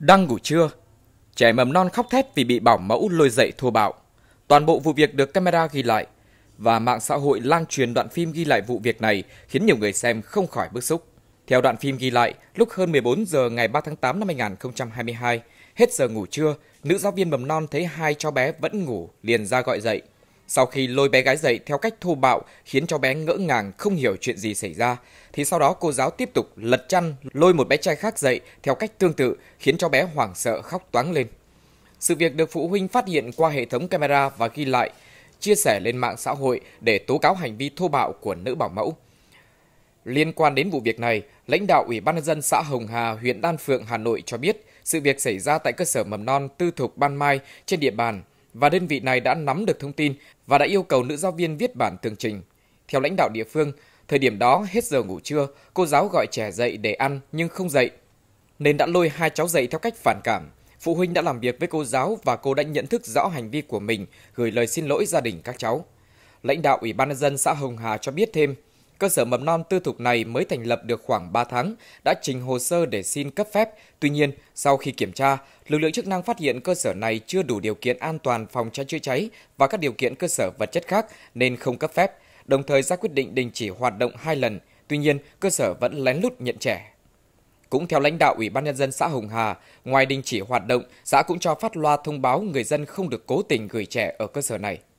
Đang ngủ trưa, trẻ mầm non khóc thét vì bị bảo mẫu lôi dậy thô bạo. Toàn bộ vụ việc được camera ghi lại và mạng xã hội lan truyền đoạn phim ghi lại vụ việc này khiến nhiều người xem không khỏi bức xúc. Theo đoạn phim ghi lại, lúc hơn 14 giờ ngày 3 tháng 8 năm 2022, hết giờ ngủ trưa, nữ giáo viên mầm non thấy hai cháu bé vẫn ngủ liền ra gọi dậy. Sau khi lôi bé gái dậy theo cách thô bạo khiến cho bé ngỡ ngàng không hiểu chuyện gì xảy ra, thì sau đó cô giáo tiếp tục lật chăn lôi một bé trai khác dậy theo cách tương tự khiến cho bé hoảng sợ khóc toáng lên. Sự việc được phụ huynh phát hiện qua hệ thống camera và ghi lại, chia sẻ lên mạng xã hội để tố cáo hành vi thô bạo của nữ bảo mẫu. Liên quan đến vụ việc này, lãnh đạo Ủy ban nhân dân xã Hồng Hà, huyện Đan Phượng, Hà Nội cho biết sự việc xảy ra tại cơ sở mầm non Tư Thục Ban Mai trên địa bàn và đơn vị này đã nắm được thông tin và đã yêu cầu nữ giáo viên viết bản tường trình. Theo lãnh đạo địa phương, thời điểm đó hết giờ ngủ trưa, cô giáo gọi trẻ dậy để ăn nhưng không dậy, nên đã lôi hai cháu dậy theo cách phản cảm. Phụ huynh đã làm việc với cô giáo và cô đã nhận thức rõ hành vi của mình, gửi lời xin lỗi gia đình các cháu. Lãnh đạo Ủy ban nhân dân xã Hồng Hà cho biết thêm, Cơ sở mầm non tư thục này mới thành lập được khoảng 3 tháng, đã trình hồ sơ để xin cấp phép. Tuy nhiên, sau khi kiểm tra, lực lượng chức năng phát hiện cơ sở này chưa đủ điều kiện an toàn phòng cháy chữa cháy và các điều kiện cơ sở vật chất khác nên không cấp phép, đồng thời ra quyết định đình chỉ hoạt động hai lần. Tuy nhiên, cơ sở vẫn lén lút nhận trẻ. Cũng theo lãnh đạo Ủy ban nhân dân xã Hồng Hà, ngoài đình chỉ hoạt động, xã cũng cho phát loa thông báo người dân không được cố tình gửi trẻ ở cơ sở này.